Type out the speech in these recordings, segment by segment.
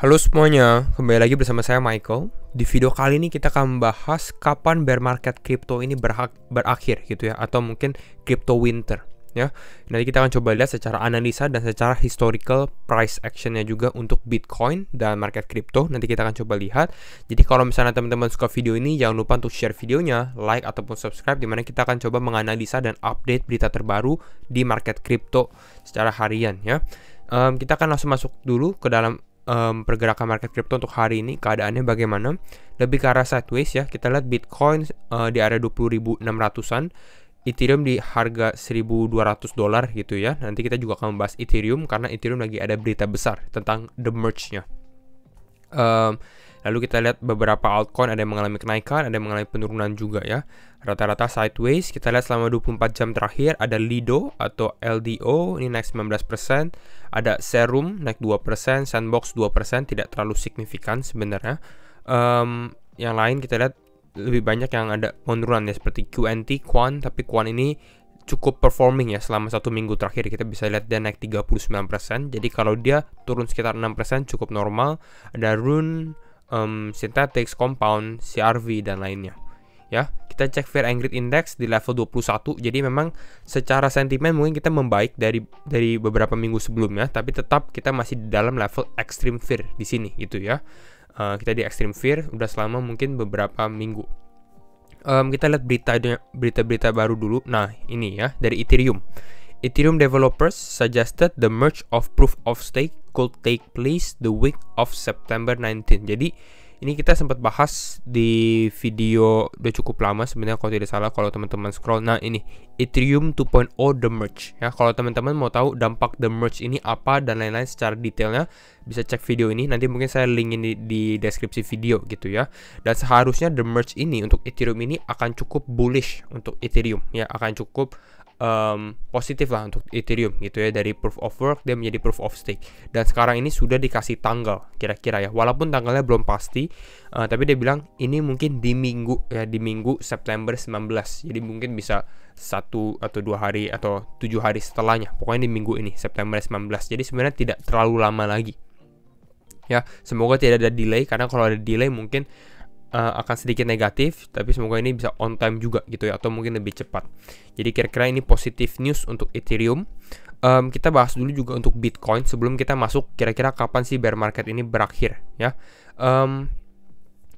Halo semuanya, kembali lagi bersama saya Michael. Di video kali ini kita akan membahas kapan bear market crypto ini berhak, berakhir gitu ya atau mungkin crypto winter ya. Nanti kita akan coba lihat secara analisa dan secara historical price actionnya juga untuk Bitcoin dan market crypto. Nanti kita akan coba lihat. Jadi kalau misalnya teman-teman suka video ini jangan lupa untuk share videonya, like ataupun subscribe dimana kita akan coba menganalisa dan update berita terbaru di market crypto secara harian ya. Um, kita akan langsung masuk dulu ke dalam um, pergerakan market crypto untuk hari ini keadaannya bagaimana. Lebih ke arah sideways ya. Kita lihat Bitcoin uh, di area 20.600-an, Ethereum di harga 1.200 dolar gitu ya. Nanti kita juga akan membahas Ethereum karena Ethereum lagi ada berita besar tentang the merge-nya. Um, Lalu kita lihat beberapa altcoin ada yang mengalami kenaikan, ada yang mengalami penurunan juga ya. Rata-rata sideways. Kita lihat selama 24 jam terakhir ada Lido atau LDO ini naik 19%, ada Serum naik 2%, Sandbox 2%, tidak terlalu signifikan sebenarnya. Um, yang lain kita lihat lebih banyak yang ada penurunan ya seperti QNT, Quan, tapi Quan ini cukup performing ya selama satu minggu terakhir kita bisa lihat dia naik 39% jadi kalau dia turun sekitar 6% cukup normal ada Rune um, synthetics, compound, CRV dan lainnya. Ya, kita cek Fair and Greed Index di level 21. Jadi memang secara sentimen mungkin kita membaik dari dari beberapa minggu sebelumnya, tapi tetap kita masih di dalam level extreme fear di sini gitu ya. Uh, kita di extreme fear udah selama mungkin beberapa minggu. Um, kita lihat berita berita-berita baru dulu. Nah, ini ya dari Ethereum. Ethereum developers suggested the merge of proof of stake could take place the week of September 19. Jadi ini kita sempat bahas di video udah cukup lama sebenarnya kalau tidak salah kalau teman-teman scroll nah ini Ethereum 2.0 the merge ya kalau teman-teman mau tahu dampak the merge ini apa dan lain-lain secara detailnya bisa cek video ini nanti mungkin saya linkin di, di deskripsi video gitu ya dan seharusnya the merge ini untuk Ethereum ini akan cukup bullish untuk Ethereum ya akan cukup um, positif lah untuk Ethereum gitu ya dari proof of work dia menjadi proof of stake dan sekarang ini sudah dikasih tanggal kira-kira ya walaupun tanggalnya belum pasti uh, tapi dia bilang ini mungkin di minggu ya di minggu September 19 jadi mungkin bisa satu atau dua hari atau tujuh hari setelahnya pokoknya di minggu ini September 19 jadi sebenarnya tidak terlalu lama lagi ya semoga tidak ada delay karena kalau ada delay mungkin uh, akan sedikit negatif, tapi semoga ini bisa on time juga gitu ya, atau mungkin lebih cepat. Jadi kira-kira ini positif news untuk Ethereum. Um, kita bahas dulu juga untuk Bitcoin sebelum kita masuk kira-kira kapan sih bear market ini berakhir ya. Um,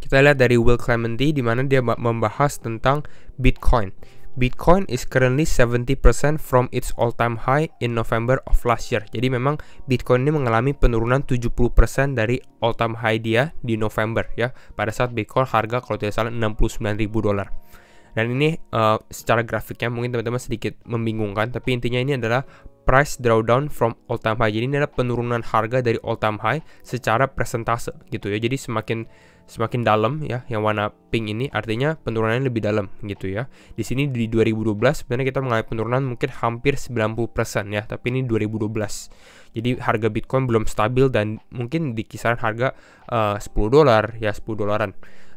kita lihat dari Will Clementi di mana dia membahas tentang Bitcoin. Bitcoin is currently 70% from its all-time high in November of last year. Jadi memang Bitcoin ini mengalami penurunan 70% dari all-time high dia di November ya. Pada saat Bitcoin harga kalau tidak salah 69.000 dolar. Dan ini uh, secara grafiknya mungkin teman-teman sedikit membingungkan, tapi intinya ini adalah price drawdown from all time high. Jadi ini adalah penurunan harga dari all time high secara persentase gitu ya. Jadi semakin semakin dalam ya yang warna pink ini artinya penurunannya lebih dalam gitu ya. Di sini di 2012 sebenarnya kita mengalami penurunan mungkin hampir 90% ya, tapi ini 2012. Jadi harga Bitcoin belum stabil dan mungkin di kisaran harga eh, uh, 10 dolar ya 10 dolaran.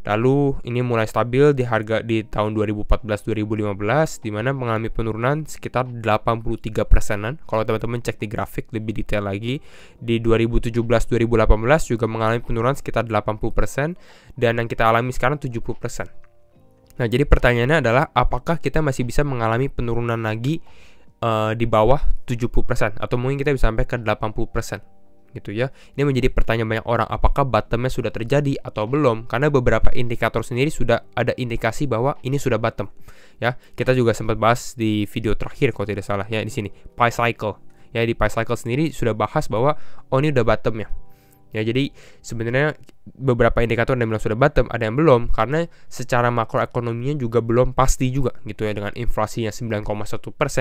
Lalu ini mulai stabil di harga di tahun 2014-2015 di mana mengalami penurunan sekitar 83 persenan. Kalau teman-teman cek di grafik lebih detail lagi di 2017-2018 juga mengalami penurunan sekitar 80 persen dan yang kita alami sekarang 70 persen. Nah jadi pertanyaannya adalah apakah kita masih bisa mengalami penurunan lagi uh, di bawah 70 persen atau mungkin kita bisa sampai ke 80 persen? gitu ya. Ini menjadi pertanyaan banyak orang apakah bottomnya sudah terjadi atau belum karena beberapa indikator sendiri sudah ada indikasi bahwa ini sudah bottom. Ya, kita juga sempat bahas di video terakhir kalau tidak salah ya di sini price cycle. Ya di price cycle sendiri sudah bahas bahwa oh ini udah bottom ya. Ya jadi sebenarnya beberapa indikator ada yang bilang sudah bottom, ada yang belum karena secara makroekonominya juga belum pasti juga gitu ya dengan inflasinya 9,1%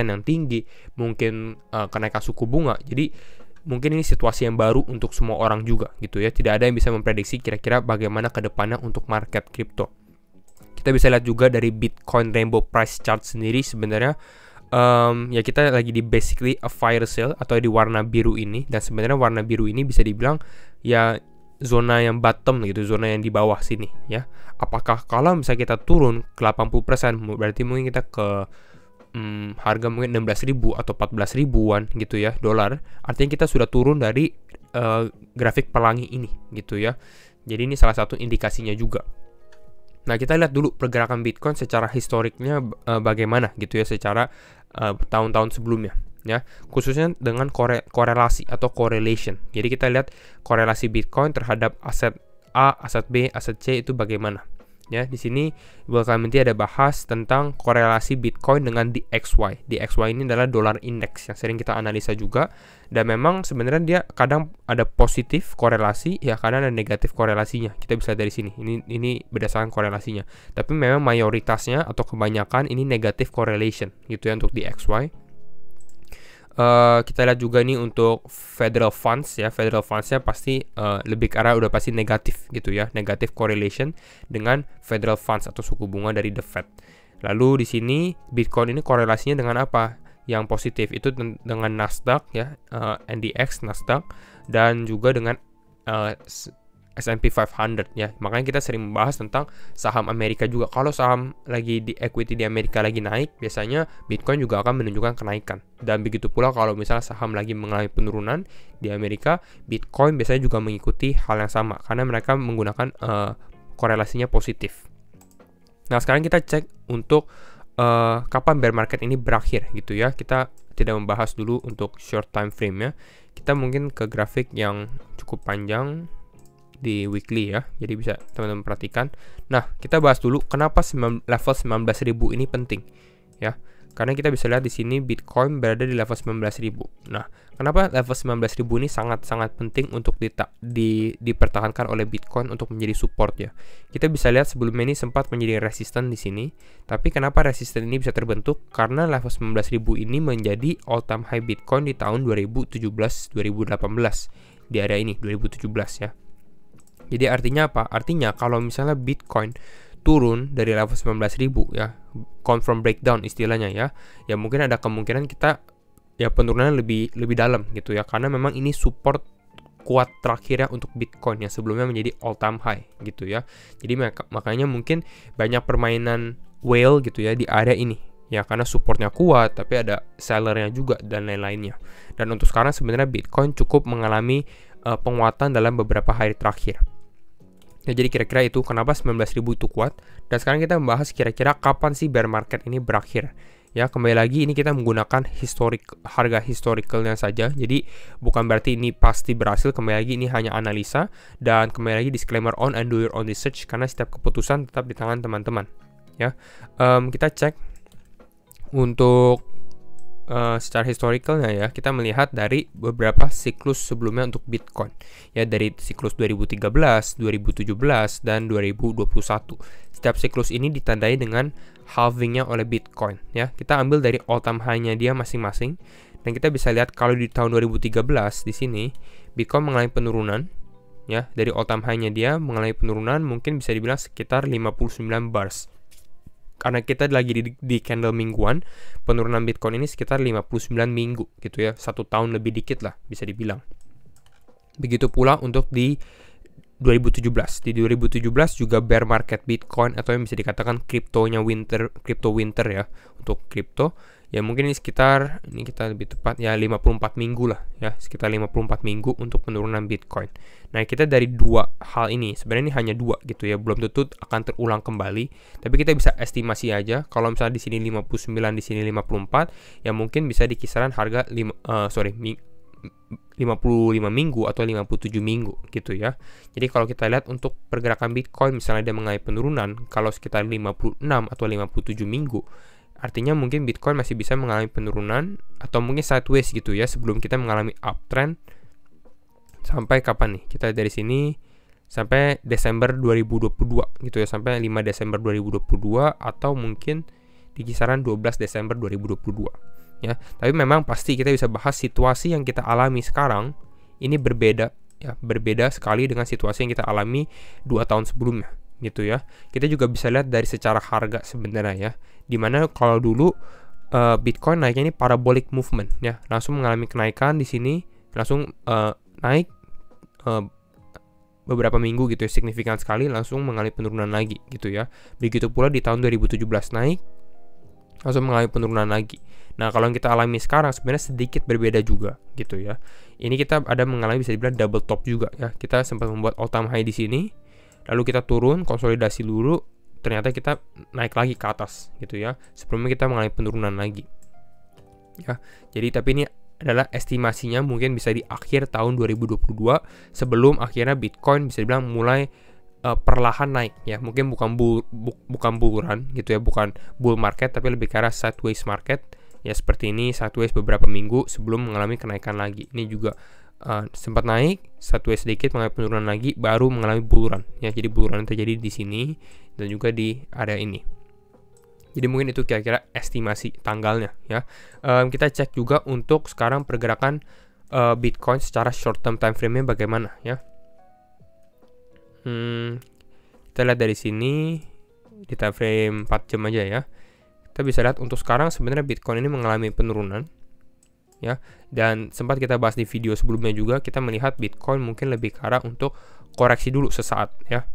yang tinggi, mungkin uh, kenaikan suku bunga. Jadi mungkin ini situasi yang baru untuk semua orang juga gitu ya. Tidak ada yang bisa memprediksi kira-kira bagaimana ke depannya untuk market crypto Kita bisa lihat juga dari Bitcoin Rainbow Price Chart sendiri sebenarnya um, ya kita lagi di basically a fire sale atau di warna biru ini dan sebenarnya warna biru ini bisa dibilang ya zona yang bottom gitu, zona yang di bawah sini ya. Apakah kalau misalnya kita turun ke 80% berarti mungkin kita ke hmm, harga mungkin 16 ribu atau 14 ribuan gitu ya dolar artinya kita sudah turun dari uh, grafik pelangi ini gitu ya jadi ini salah satu indikasinya juga nah kita lihat dulu pergerakan Bitcoin secara historiknya uh, bagaimana gitu ya secara eh, tahun-tahun uh, sebelumnya ya khususnya dengan kore korelasi atau correlation jadi kita lihat korelasi Bitcoin terhadap aset A, aset B, aset C itu bagaimana ya di sini Google nanti ada bahas tentang korelasi Bitcoin dengan DXY. DXY ini adalah dolar indeks yang sering kita analisa juga dan memang sebenarnya dia kadang ada positif korelasi ya karena ada negatif korelasinya. Kita bisa dari sini. Ini ini berdasarkan korelasinya. Tapi memang mayoritasnya atau kebanyakan ini negatif correlation gitu ya untuk DXY. Eh, kita lihat juga nih untuk federal funds ya federal fundsnya pasti uh, lebih ke arah udah pasti negatif gitu ya negatif correlation dengan federal funds atau suku bunga dari the Fed. Lalu di sini Bitcoin ini korelasinya dengan apa? Yang positif itu dengan Nasdaq ya uh, eh, NDX Nasdaq dan juga dengan S&P 500 ya. Makanya kita sering membahas tentang saham Amerika juga. Kalau saham lagi di equity di Amerika lagi naik, biasanya Bitcoin juga akan menunjukkan kenaikan. Dan begitu pula kalau misalnya saham lagi mengalami penurunan di Amerika, Bitcoin biasanya juga mengikuti hal yang sama karena mereka menggunakan uh, korelasinya positif. Nah, sekarang kita cek untuk uh, kapan bear market ini berakhir gitu ya. Kita tidak membahas dulu untuk short time frame ya. Kita mungkin ke grafik yang cukup panjang di weekly ya. Jadi bisa teman-teman perhatikan. Nah, kita bahas dulu kenapa level 19.000 ini penting ya. Karena kita bisa lihat di sini Bitcoin berada di level 19.000. Nah, kenapa level 19.000 ini sangat-sangat penting untuk di, di, dipertahankan oleh Bitcoin untuk menjadi support ya. Kita bisa lihat sebelumnya ini sempat menjadi resisten di sini, tapi kenapa resisten ini bisa terbentuk? Karena level 19.000 ini menjadi all time high Bitcoin di tahun 2017-2018 di area ini 2017 ya. Jadi artinya apa? Artinya kalau misalnya Bitcoin turun dari level 19.000 ya, confirm breakdown istilahnya ya. Ya mungkin ada kemungkinan kita ya penurunan lebih lebih dalam gitu ya karena memang ini support kuat terakhirnya untuk Bitcoin yang sebelumnya menjadi all time high gitu ya. Jadi makanya mungkin banyak permainan whale gitu ya di area ini ya karena supportnya kuat tapi ada sellernya juga dan lain-lainnya. Dan untuk sekarang sebenarnya Bitcoin cukup mengalami uh, penguatan dalam beberapa hari terakhir. Ya jadi kira-kira itu kenapa 19.000 itu kuat. Dan sekarang kita membahas kira-kira kapan sih bear market ini berakhir. Ya kembali lagi ini kita menggunakan historik harga historicalnya saja. Jadi bukan berarti ini pasti berhasil. Kembali lagi ini hanya analisa dan kembali lagi disclaimer on and do your own research karena setiap keputusan tetap di tangan teman-teman. Ya um, kita cek untuk Eh, secara historicalnya ya kita melihat dari beberapa siklus sebelumnya untuk Bitcoin ya dari siklus 2013, 2017 dan 2021. Setiap siklus ini ditandai dengan halvingnya oleh Bitcoin ya. Kita ambil dari all time high-nya dia masing-masing dan kita bisa lihat kalau di tahun 2013 di sini Bitcoin mengalami penurunan ya dari all time high-nya dia mengalami penurunan mungkin bisa dibilang sekitar 59 bars karena kita lagi di, di candle mingguan penurunan Bitcoin ini sekitar 59 minggu gitu ya satu tahun lebih dikit lah bisa dibilang begitu pula untuk di 2017 di 2017 juga bear market Bitcoin atau yang bisa dikatakan kriptonya winter kripto winter ya untuk kripto ya mungkin ini sekitar ini kita lebih tepat ya 54 minggu lah ya sekitar 54 minggu untuk penurunan Bitcoin. Nah kita dari dua hal ini sebenarnya ini hanya dua gitu ya belum tentu akan terulang kembali tapi kita bisa estimasi aja kalau misalnya di sini 59 di sini 54 ya mungkin bisa di kisaran harga lima, uh, sorry 55 minggu atau 57 minggu gitu ya. Jadi kalau kita lihat untuk pergerakan Bitcoin misalnya dia mengalami penurunan kalau sekitar 56 atau 57 minggu Artinya mungkin Bitcoin masih bisa mengalami penurunan atau mungkin sideways gitu ya sebelum kita mengalami uptrend sampai kapan nih? Kita dari sini sampai Desember 2022 gitu ya sampai 5 Desember 2022 atau mungkin di kisaran 12 Desember 2022 ya. Tapi memang pasti kita bisa bahas situasi yang kita alami sekarang ini berbeda ya, berbeda sekali dengan situasi yang kita alami dua tahun sebelumnya gitu ya. Kita juga bisa lihat dari secara harga sebenarnya ya. Dimana kalau dulu uh, Bitcoin naiknya ini parabolic movement ya, langsung mengalami kenaikan di sini, langsung uh, naik uh, beberapa minggu gitu ya signifikan sekali langsung mengalami penurunan lagi gitu ya. Begitu pula di tahun 2017 naik langsung mengalami penurunan lagi. Nah, kalau yang kita alami sekarang sebenarnya sedikit berbeda juga gitu ya. Ini kita ada mengalami bisa dibilang double top juga ya. Kita sempat membuat all time high di sini lalu kita turun konsolidasi dulu ternyata kita naik lagi ke atas gitu ya sebelumnya kita mengalami penurunan lagi ya jadi tapi ini adalah estimasinya mungkin bisa di akhir tahun 2022 sebelum akhirnya Bitcoin bisa dibilang mulai uh, perlahan naik ya mungkin bukan bul bu, bukan buluran gitu ya bukan bull market tapi lebih ke arah sideways market ya seperti ini sideways beberapa minggu sebelum mengalami kenaikan lagi ini juga Ah, sempat naik satu sedikit mengalami penurunan lagi baru mengalami buluran ya jadi buluran terjadi di sini dan juga di area ini jadi mungkin itu kira-kira estimasi tanggalnya ya um, kita cek juga untuk sekarang pergerakan uh, Bitcoin secara short term time frame-nya bagaimana ya hmm, kita lihat dari sini di time frame 4 jam aja ya kita bisa lihat untuk sekarang sebenarnya Bitcoin ini mengalami penurunan ya. Dan sempat kita bahas di video sebelumnya juga kita melihat Bitcoin mungkin lebih ke arah untuk koreksi dulu sesaat ya.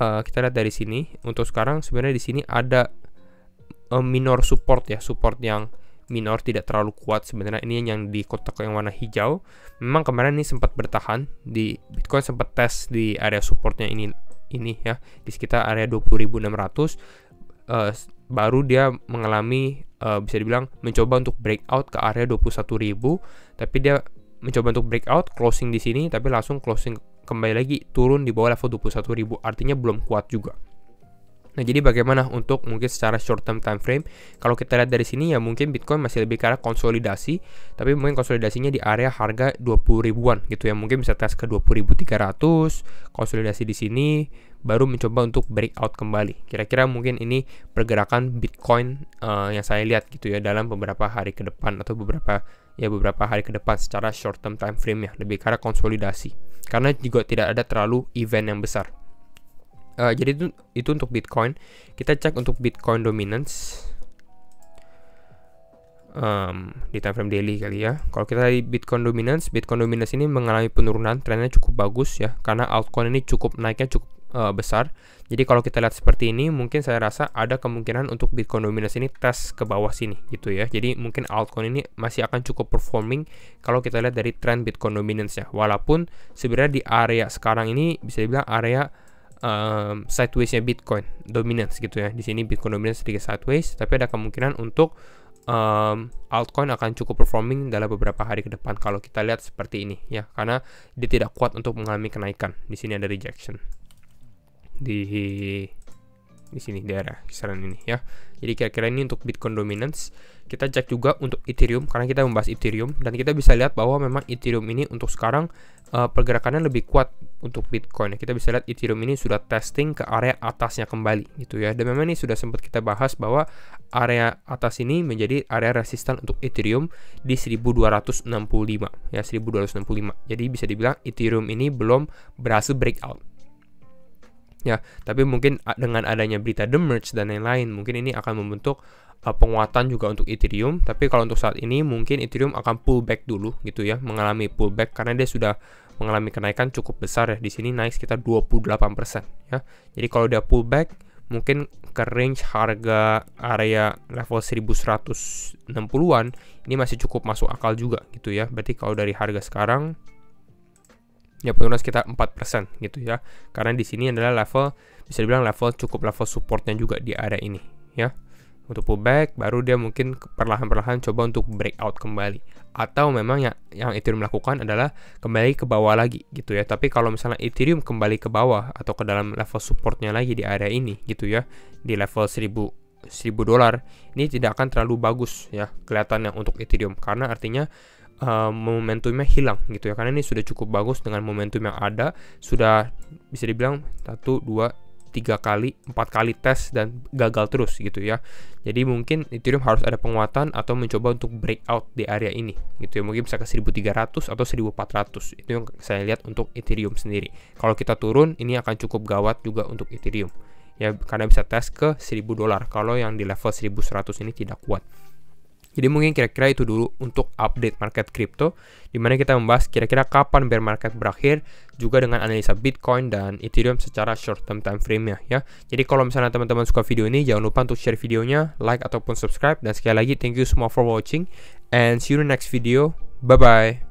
Uh, kita lihat dari sini untuk sekarang sebenarnya di sini ada uh, minor support ya, support yang minor tidak terlalu kuat sebenarnya ini yang di kotak yang warna hijau memang kemarin ini sempat bertahan di Bitcoin sempat tes di area supportnya ini ini ya di sekitar area 20.600 uh, baru dia mengalami uh, bisa dibilang mencoba untuk breakout ke area 21.000 tapi dia mencoba untuk breakout closing di sini tapi langsung closing kembali lagi turun di bawah level 21.000 artinya belum kuat juga. Nah, jadi bagaimana untuk mungkin secara short term time frame? Kalau kita lihat dari sini ya mungkin Bitcoin masih lebih ke konsolidasi, tapi mungkin konsolidasinya di area harga 20 ribuan gitu ya. Mungkin bisa tes ke 20.300, konsolidasi di sini baru mencoba untuk breakout kembali. Kira-kira mungkin ini pergerakan Bitcoin uh, yang saya lihat gitu ya dalam beberapa hari ke depan atau beberapa ya beberapa hari ke depan secara short term time frame ya, lebih ke konsolidasi. Karena juga tidak ada terlalu event yang besar uh, jadi itu, itu untuk Bitcoin kita cek untuk Bitcoin dominance um, di time frame daily kali ya. Kalau kita di Bitcoin dominance, Bitcoin dominance ini mengalami penurunan, trennya cukup bagus ya, karena altcoin ini cukup naiknya cukup uh, besar. Jadi kalau kita lihat seperti ini, mungkin saya rasa ada kemungkinan untuk Bitcoin dominance ini tes ke bawah sini gitu ya. Jadi mungkin altcoin ini masih akan cukup performing kalau kita lihat dari trend Bitcoin dominance ya. Walaupun sebenarnya di area sekarang ini bisa dibilang area um, sideways-nya Bitcoin dominance gitu ya. Di sini Bitcoin dominance sedikit sideways, tapi ada kemungkinan untuk um, altcoin akan cukup performing dalam beberapa hari ke depan kalau kita lihat seperti ini ya, karena dia tidak kuat untuk mengalami kenaikan. Di sini ada rejection di di sini daerah kisaran ini ya. Jadi kira-kira ini untuk Bitcoin dominance. Kita cek juga untuk Ethereum karena kita membahas Ethereum dan kita bisa lihat bahwa memang Ethereum ini untuk sekarang uh, pergerakannya lebih kuat untuk Bitcoin. Kita bisa lihat Ethereum ini sudah testing ke area atasnya kembali gitu ya. Dan memang ini sudah sempat kita bahas bahwa area atas ini menjadi area resistan untuk Ethereum di 1265 ya 1265. Jadi bisa dibilang Ethereum ini belum berhasil breakout ya tapi mungkin dengan adanya berita the merge dan lain-lain mungkin ini akan membentuk uh, penguatan juga untuk Ethereum tapi kalau untuk saat ini mungkin Ethereum akan pullback dulu gitu ya mengalami pullback karena dia sudah mengalami kenaikan cukup besar ya di sini naik sekitar 28% ya jadi kalau dia pullback mungkin ke range harga area level 1160-an ini masih cukup masuk akal juga gitu ya berarti kalau dari harga sekarang ya penurunan sekitar 4% gitu ya. Karena di sini adalah level bisa dibilang level cukup level supportnya juga di area ini ya. Untuk pullback baru dia mungkin perlahan-perlahan coba untuk breakout kembali atau memang yang yang Ethereum lakukan adalah kembali ke bawah lagi gitu ya. Tapi kalau misalnya Ethereum kembali ke bawah atau ke dalam level supportnya lagi di area ini gitu ya, di level 1000 1000 dolar ini tidak akan terlalu bagus ya kelihatannya untuk Ethereum karena artinya uh, momentumnya hilang gitu ya karena ini sudah cukup bagus dengan momentum yang ada sudah bisa dibilang satu dua tiga kali empat kali tes dan gagal terus gitu ya jadi mungkin Ethereum harus ada penguatan atau mencoba untuk breakout di area ini gitu ya mungkin bisa ke 1300 atau 1400 itu yang saya lihat untuk Ethereum sendiri kalau kita turun ini akan cukup gawat juga untuk Ethereum ya karena bisa tes ke 1000 dolar kalau yang di level 1100 ini tidak kuat jadi mungkin kira-kira itu dulu untuk update market crypto, di mana kita membahas kira-kira kapan bear market berakhir, juga dengan analisa Bitcoin dan Ethereum secara short term time frame-nya ya. Jadi kalau misalnya teman-teman suka video ini, jangan lupa untuk share videonya, like ataupun subscribe, dan sekali lagi thank you semua for watching, and see you in the next video. Bye-bye.